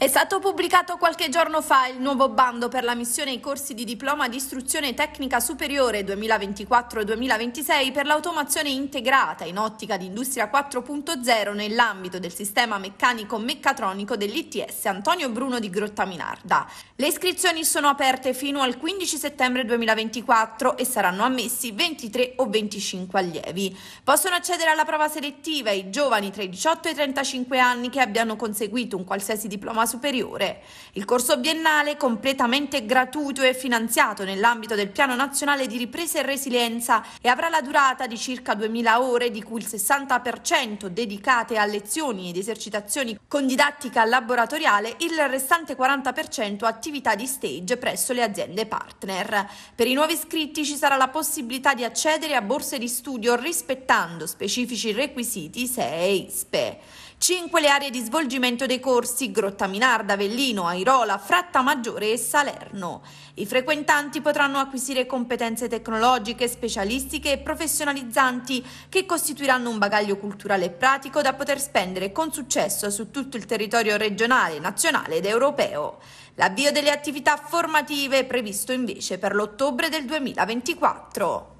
È stato pubblicato qualche giorno fa il nuovo bando per la missione ai corsi di diploma di istruzione tecnica superiore 2024-2026 per l'automazione integrata in ottica di Industria 4.0 nell'ambito del sistema meccanico-meccatronico dell'ITS Antonio Bruno di Grottaminarda. Le iscrizioni sono aperte fino al 15 settembre 2024 e saranno ammessi 23 o 25 allievi. Possono accedere alla prova selettiva i giovani tra i 18 e i 35 anni che abbiano conseguito un qualsiasi diploma superiore. Il corso biennale, completamente gratuito e finanziato nell'ambito del Piano Nazionale di Ripresa e Resilienza e avrà la durata di circa 2000 ore, di cui il 60% dedicate a lezioni ed esercitazioni con didattica laboratoriale, il restante 40% attività di stage presso le aziende partner. Per i nuovi iscritti ci sarà la possibilità di accedere a borse di studio rispettando specifici requisiti sei e ISPE. Cinque le aree di svolgimento dei corsi Grottaminarda, Vellino, Airola, Frattamaggiore e Salerno. I frequentanti potranno acquisire competenze tecnologiche, specialistiche e professionalizzanti che costituiranno un bagaglio culturale e pratico da poter spendere con successo su tutto il territorio regionale, nazionale ed europeo. L'avvio delle attività formative è previsto invece per l'ottobre del 2024.